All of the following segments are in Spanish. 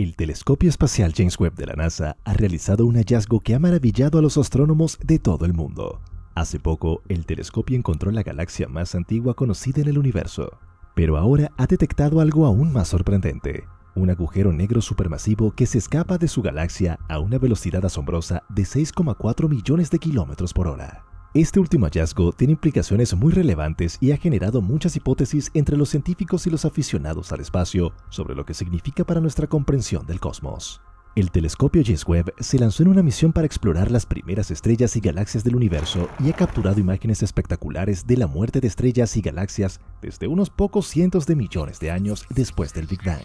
El telescopio espacial James Webb de la NASA ha realizado un hallazgo que ha maravillado a los astrónomos de todo el mundo. Hace poco, el telescopio encontró la galaxia más antigua conocida en el universo, pero ahora ha detectado algo aún más sorprendente, un agujero negro supermasivo que se escapa de su galaxia a una velocidad asombrosa de 6,4 millones de kilómetros por hora. Este último hallazgo tiene implicaciones muy relevantes y ha generado muchas hipótesis entre los científicos y los aficionados al espacio sobre lo que significa para nuestra comprensión del cosmos. El telescopio James Webb se lanzó en una misión para explorar las primeras estrellas y galaxias del universo y ha capturado imágenes espectaculares de la muerte de estrellas y galaxias desde unos pocos cientos de millones de años después del Big Bang.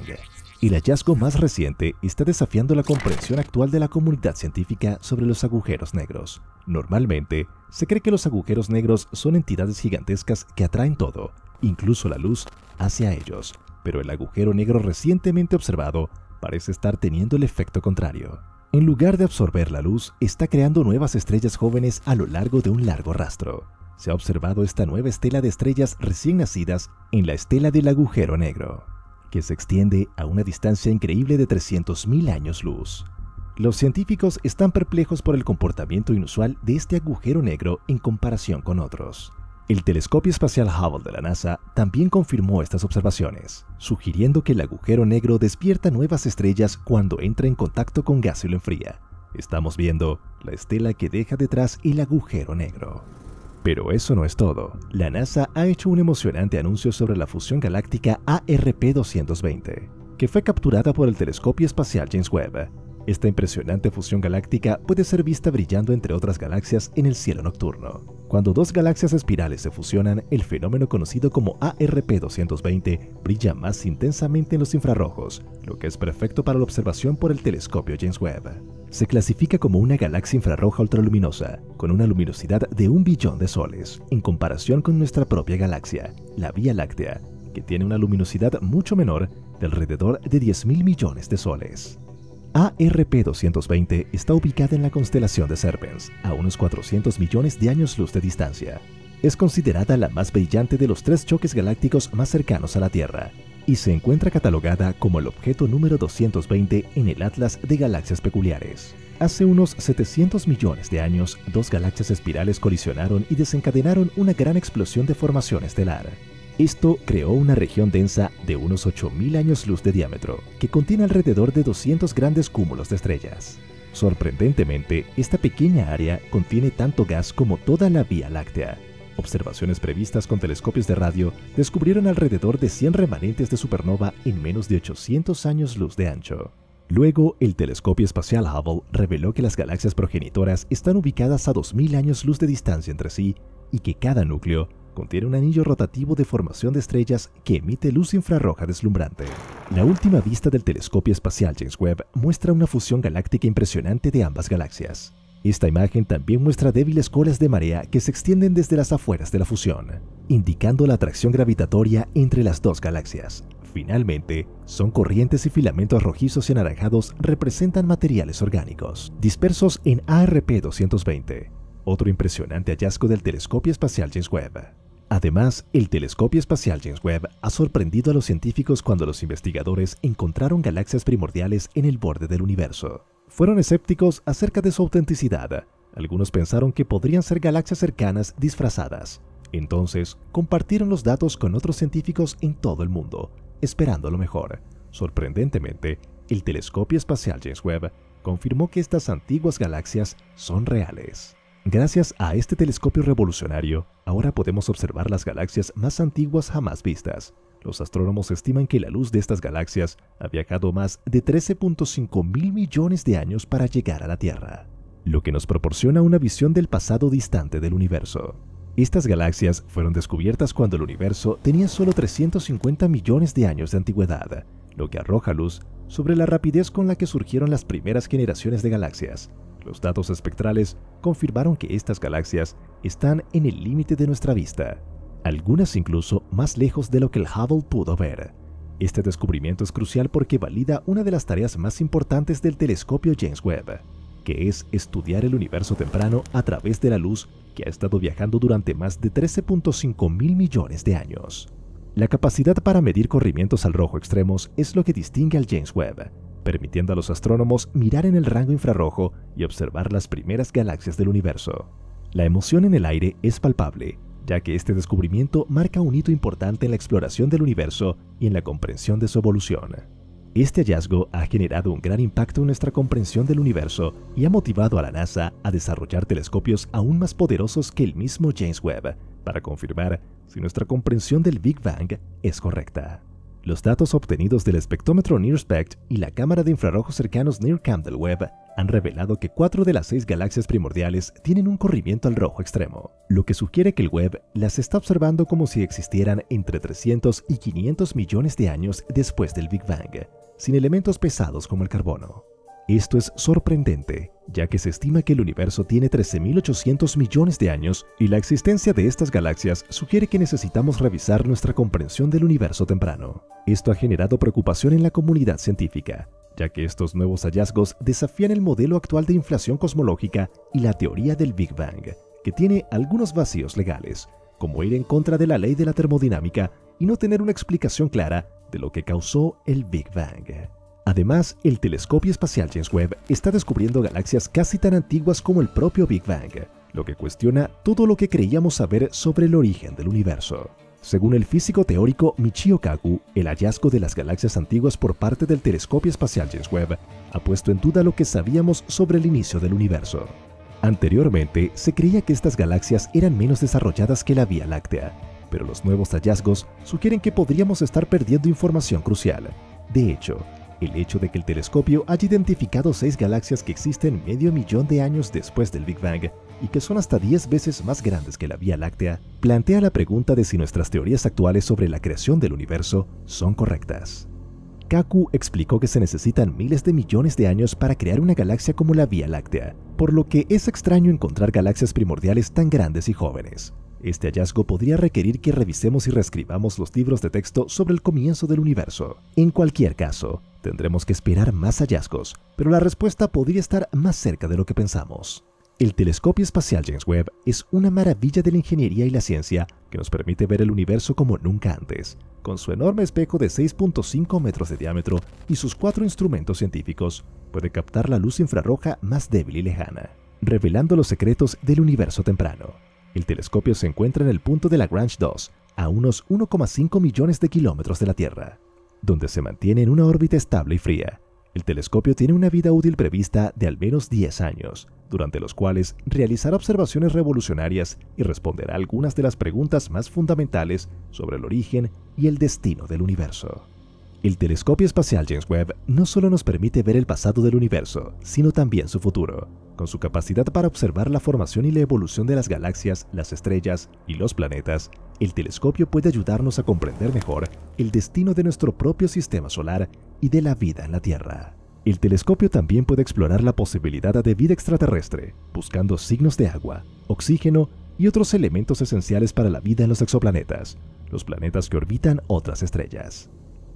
El hallazgo más reciente está desafiando la comprensión actual de la comunidad científica sobre los agujeros negros. Normalmente, se cree que los agujeros negros son entidades gigantescas que atraen todo, incluso la luz, hacia ellos, pero el agujero negro recientemente observado parece estar teniendo el efecto contrario. En lugar de absorber la luz, está creando nuevas estrellas jóvenes a lo largo de un largo rastro. Se ha observado esta nueva estela de estrellas recién nacidas en la estela del agujero negro, que se extiende a una distancia increíble de 300.000 años luz. Los científicos están perplejos por el comportamiento inusual de este agujero negro en comparación con otros. El telescopio espacial Hubble de la NASA también confirmó estas observaciones, sugiriendo que el agujero negro despierta nuevas estrellas cuando entra en contacto con gas y lo enfría. Estamos viendo la estela que deja detrás el agujero negro. Pero eso no es todo. La NASA ha hecho un emocionante anuncio sobre la fusión galáctica ARP-220, que fue capturada por el telescopio espacial James Webb, esta impresionante fusión galáctica puede ser vista brillando entre otras galaxias en el cielo nocturno. Cuando dos galaxias espirales se fusionan, el fenómeno conocido como ARP220 brilla más intensamente en los infrarrojos, lo que es perfecto para la observación por el telescopio James Webb. Se clasifica como una galaxia infrarroja ultraluminosa, con una luminosidad de un billón de soles, en comparación con nuestra propia galaxia, la Vía Láctea, que tiene una luminosidad mucho menor de alrededor de 10.000 millones de soles. ARP-220 está ubicada en la constelación de Serpens, a unos 400 millones de años luz de distancia. Es considerada la más brillante de los tres choques galácticos más cercanos a la Tierra, y se encuentra catalogada como el objeto número 220 en el Atlas de Galaxias Peculiares. Hace unos 700 millones de años, dos galaxias espirales colisionaron y desencadenaron una gran explosión de formación estelar. Esto creó una región densa de unos 8.000 años luz de diámetro, que contiene alrededor de 200 grandes cúmulos de estrellas. Sorprendentemente, esta pequeña área contiene tanto gas como toda la Vía Láctea. Observaciones previstas con telescopios de radio descubrieron alrededor de 100 remanentes de supernova en menos de 800 años luz de ancho. Luego, el telescopio espacial Hubble reveló que las galaxias progenitoras están ubicadas a 2.000 años luz de distancia entre sí y que cada núcleo contiene un anillo rotativo de formación de estrellas que emite luz infrarroja deslumbrante. La última vista del telescopio espacial James Webb muestra una fusión galáctica impresionante de ambas galaxias. Esta imagen también muestra débiles colas de marea que se extienden desde las afueras de la fusión, indicando la atracción gravitatoria entre las dos galaxias. Finalmente, son corrientes y filamentos rojizos y anaranjados representan materiales orgánicos, dispersos en ARP 220, otro impresionante hallazgo del telescopio espacial James Webb. Además, el telescopio espacial James Webb ha sorprendido a los científicos cuando los investigadores encontraron galaxias primordiales en el borde del universo. Fueron escépticos acerca de su autenticidad. Algunos pensaron que podrían ser galaxias cercanas disfrazadas. Entonces, compartieron los datos con otros científicos en todo el mundo, esperando lo mejor. Sorprendentemente, el telescopio espacial James Webb confirmó que estas antiguas galaxias son reales. Gracias a este telescopio revolucionario, ahora podemos observar las galaxias más antiguas jamás vistas. Los astrónomos estiman que la luz de estas galaxias ha viajado más de 13.5 mil millones de años para llegar a la Tierra, lo que nos proporciona una visión del pasado distante del universo. Estas galaxias fueron descubiertas cuando el universo tenía solo 350 millones de años de antigüedad, lo que arroja luz sobre la rapidez con la que surgieron las primeras generaciones de galaxias, los datos espectrales confirmaron que estas galaxias están en el límite de nuestra vista, algunas incluso más lejos de lo que el Hubble pudo ver. Este descubrimiento es crucial porque valida una de las tareas más importantes del telescopio James Webb, que es estudiar el universo temprano a través de la luz que ha estado viajando durante más de 13.5 mil millones de años. La capacidad para medir corrimientos al rojo extremos es lo que distingue al James Webb, permitiendo a los astrónomos mirar en el rango infrarrojo y observar las primeras galaxias del universo. La emoción en el aire es palpable, ya que este descubrimiento marca un hito importante en la exploración del universo y en la comprensión de su evolución. Este hallazgo ha generado un gran impacto en nuestra comprensión del universo y ha motivado a la NASA a desarrollar telescopios aún más poderosos que el mismo James Webb para confirmar si nuestra comprensión del Big Bang es correcta. Los datos obtenidos del espectrómetro NearSpect y la cámara de infrarrojos cercanos Near del Webb han revelado que cuatro de las seis galaxias primordiales tienen un corrimiento al rojo extremo, lo que sugiere que el Webb las está observando como si existieran entre 300 y 500 millones de años después del Big Bang, sin elementos pesados como el carbono. Esto es sorprendente, ya que se estima que el universo tiene 13.800 millones de años y la existencia de estas galaxias sugiere que necesitamos revisar nuestra comprensión del universo temprano. Esto ha generado preocupación en la comunidad científica, ya que estos nuevos hallazgos desafían el modelo actual de inflación cosmológica y la teoría del Big Bang, que tiene algunos vacíos legales, como ir en contra de la ley de la termodinámica y no tener una explicación clara de lo que causó el Big Bang. Además, el telescopio espacial James Webb está descubriendo galaxias casi tan antiguas como el propio Big Bang, lo que cuestiona todo lo que creíamos saber sobre el origen del universo. Según el físico teórico Michio Kaku, el hallazgo de las galaxias antiguas por parte del telescopio espacial James Webb ha puesto en duda lo que sabíamos sobre el inicio del universo. Anteriormente, se creía que estas galaxias eran menos desarrolladas que la Vía Láctea, pero los nuevos hallazgos sugieren que podríamos estar perdiendo información crucial. De hecho, el hecho de que el telescopio haya identificado seis galaxias que existen medio millón de años después del Big Bang y que son hasta 10 veces más grandes que la Vía Láctea, plantea la pregunta de si nuestras teorías actuales sobre la creación del universo son correctas. Kaku explicó que se necesitan miles de millones de años para crear una galaxia como la Vía Láctea, por lo que es extraño encontrar galaxias primordiales tan grandes y jóvenes. Este hallazgo podría requerir que revisemos y reescribamos los libros de texto sobre el comienzo del universo. En cualquier caso, tendremos que esperar más hallazgos, pero la respuesta podría estar más cerca de lo que pensamos. El telescopio espacial James Webb es una maravilla de la ingeniería y la ciencia que nos permite ver el universo como nunca antes. Con su enorme espejo de 6.5 metros de diámetro y sus cuatro instrumentos científicos, puede captar la luz infrarroja más débil y lejana, revelando los secretos del universo temprano. El telescopio se encuentra en el punto de Lagrange 2, a unos 1,5 millones de kilómetros de la Tierra, donde se mantiene en una órbita estable y fría. El telescopio tiene una vida útil prevista de al menos 10 años, durante los cuales realizará observaciones revolucionarias y responderá algunas de las preguntas más fundamentales sobre el origen y el destino del universo. El telescopio espacial James Webb no solo nos permite ver el pasado del universo, sino también su futuro. Con su capacidad para observar la formación y la evolución de las galaxias, las estrellas y los planetas, el telescopio puede ayudarnos a comprender mejor el destino de nuestro propio sistema solar y de la vida en la Tierra. El telescopio también puede explorar la posibilidad de vida extraterrestre, buscando signos de agua, oxígeno y otros elementos esenciales para la vida en los exoplanetas, los planetas que orbitan otras estrellas.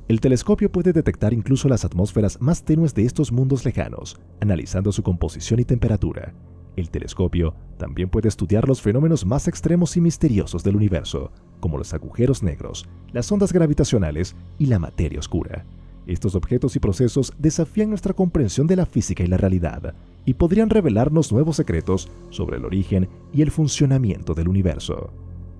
El telescopio puede detectar incluso las atmósferas más tenues de estos mundos lejanos, analizando su composición y temperatura. El telescopio también puede estudiar los fenómenos más extremos y misteriosos del universo, como los agujeros negros, las ondas gravitacionales y la materia oscura. Estos objetos y procesos desafían nuestra comprensión de la física y la realidad, y podrían revelarnos nuevos secretos sobre el origen y el funcionamiento del universo.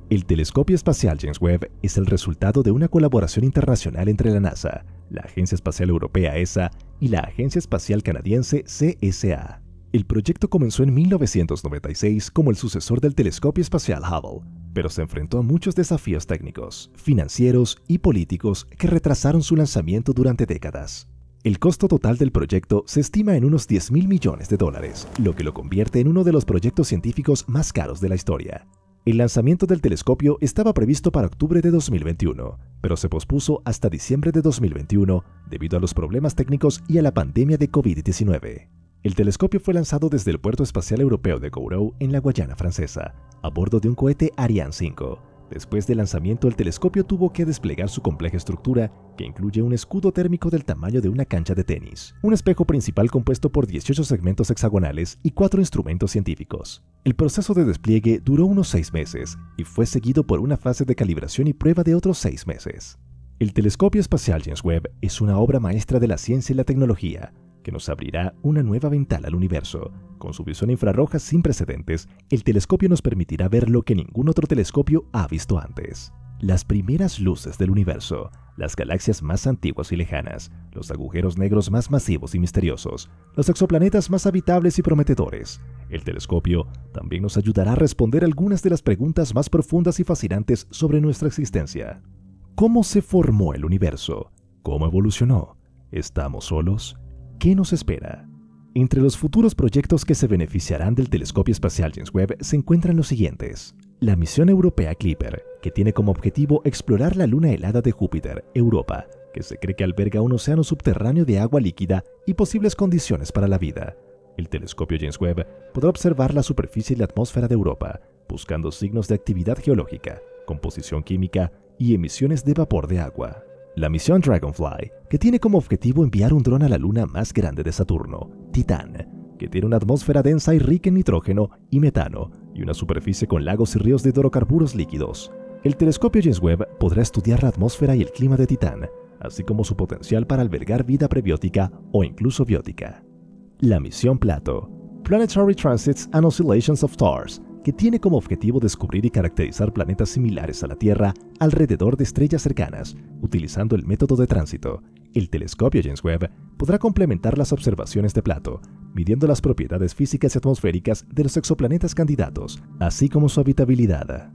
El telescopio espacial James Webb es el resultado de una colaboración internacional entre la NASA, la Agencia Espacial Europea ESA y la Agencia Espacial Canadiense CSA. El proyecto comenzó en 1996 como el sucesor del telescopio espacial Hubble, pero se enfrentó a muchos desafíos técnicos, financieros y políticos que retrasaron su lanzamiento durante décadas. El costo total del proyecto se estima en unos 10 mil millones de dólares, lo que lo convierte en uno de los proyectos científicos más caros de la historia. El lanzamiento del telescopio estaba previsto para octubre de 2021, pero se pospuso hasta diciembre de 2021 debido a los problemas técnicos y a la pandemia de COVID-19. El telescopio fue lanzado desde el Puerto Espacial Europeo de Kourou en la Guayana Francesa, a bordo de un cohete Ariane 5, Después del lanzamiento, el telescopio tuvo que desplegar su compleja estructura, que incluye un escudo térmico del tamaño de una cancha de tenis, un espejo principal compuesto por 18 segmentos hexagonales y cuatro instrumentos científicos. El proceso de despliegue duró unos seis meses y fue seguido por una fase de calibración y prueba de otros seis meses. El Telescopio Espacial James Webb es una obra maestra de la ciencia y la tecnología, nos abrirá una nueva ventana al universo. Con su visión infrarroja sin precedentes, el telescopio nos permitirá ver lo que ningún otro telescopio ha visto antes. Las primeras luces del universo, las galaxias más antiguas y lejanas, los agujeros negros más masivos y misteriosos, los exoplanetas más habitables y prometedores. El telescopio también nos ayudará a responder algunas de las preguntas más profundas y fascinantes sobre nuestra existencia. ¿Cómo se formó el universo? ¿Cómo evolucionó? ¿Estamos solos? qué nos espera. Entre los futuros proyectos que se beneficiarán del Telescopio Espacial James Webb se encuentran los siguientes. La misión europea Clipper, que tiene como objetivo explorar la luna helada de Júpiter, Europa, que se cree que alberga un océano subterráneo de agua líquida y posibles condiciones para la vida. El telescopio James Webb podrá observar la superficie y la atmósfera de Europa, buscando signos de actividad geológica, composición química y emisiones de vapor de agua. La misión Dragonfly, que tiene como objetivo enviar un dron a la luna más grande de Saturno, Titán, que tiene una atmósfera densa y rica en nitrógeno y metano, y una superficie con lagos y ríos de hidrocarburos líquidos. El telescopio James Webb podrá estudiar la atmósfera y el clima de Titán, así como su potencial para albergar vida prebiótica o incluso biótica. La misión Plato, Planetary Transits and Oscillations of Stars, que tiene como objetivo descubrir y caracterizar planetas similares a la Tierra alrededor de estrellas cercanas, utilizando el método de tránsito. El telescopio James Webb podrá complementar las observaciones de Plato, midiendo las propiedades físicas y atmosféricas de los exoplanetas candidatos, así como su habitabilidad.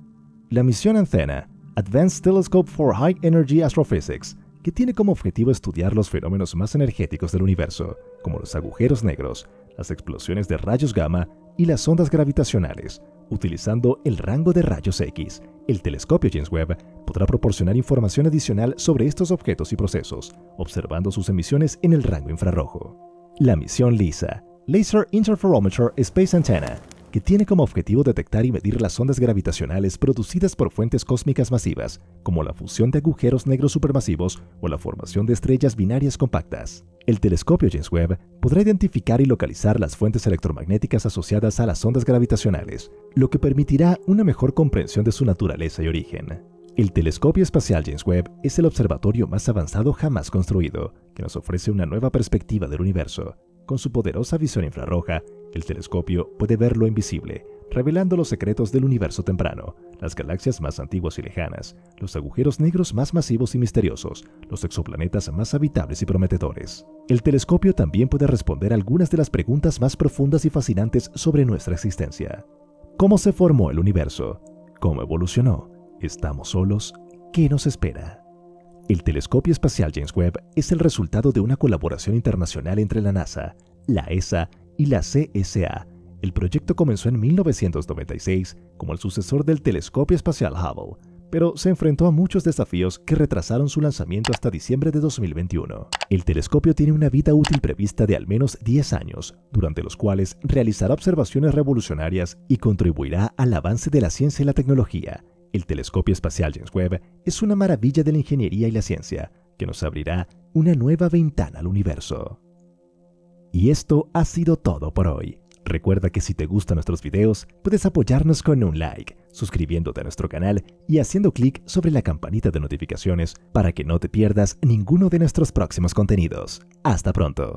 La misión Ancena, Advanced Telescope for High Energy Astrophysics, que tiene como objetivo estudiar los fenómenos más energéticos del universo, como los agujeros negros, las explosiones de rayos gamma y las ondas gravitacionales. Utilizando el rango de rayos X, el telescopio James Webb podrá proporcionar información adicional sobre estos objetos y procesos, observando sus emisiones en el rango infrarrojo. La misión LISA, Laser Interferometer Space Antenna, que tiene como objetivo detectar y medir las ondas gravitacionales producidas por fuentes cósmicas masivas, como la fusión de agujeros negros supermasivos o la formación de estrellas binarias compactas. El telescopio James Webb podrá identificar y localizar las fuentes electromagnéticas asociadas a las ondas gravitacionales, lo que permitirá una mejor comprensión de su naturaleza y origen. El telescopio espacial James Webb es el observatorio más avanzado jamás construido, que nos ofrece una nueva perspectiva del universo, con su poderosa visión infrarroja el telescopio puede ver lo invisible, revelando los secretos del universo temprano, las galaxias más antiguas y lejanas, los agujeros negros más masivos y misteriosos, los exoplanetas más habitables y prometedores. El telescopio también puede responder algunas de las preguntas más profundas y fascinantes sobre nuestra existencia. ¿Cómo se formó el universo? ¿Cómo evolucionó? ¿Estamos solos? ¿Qué nos espera? El telescopio espacial James Webb es el resultado de una colaboración internacional entre la NASA, la ESA y la CSA. El proyecto comenzó en 1996 como el sucesor del telescopio espacial Hubble, pero se enfrentó a muchos desafíos que retrasaron su lanzamiento hasta diciembre de 2021. El telescopio tiene una vida útil prevista de al menos 10 años, durante los cuales realizará observaciones revolucionarias y contribuirá al avance de la ciencia y la tecnología. El telescopio espacial James Webb es una maravilla de la ingeniería y la ciencia, que nos abrirá una nueva ventana al universo. Y esto ha sido todo por hoy. Recuerda que si te gustan nuestros videos, puedes apoyarnos con un like, suscribiéndote a nuestro canal y haciendo clic sobre la campanita de notificaciones para que no te pierdas ninguno de nuestros próximos contenidos. Hasta pronto.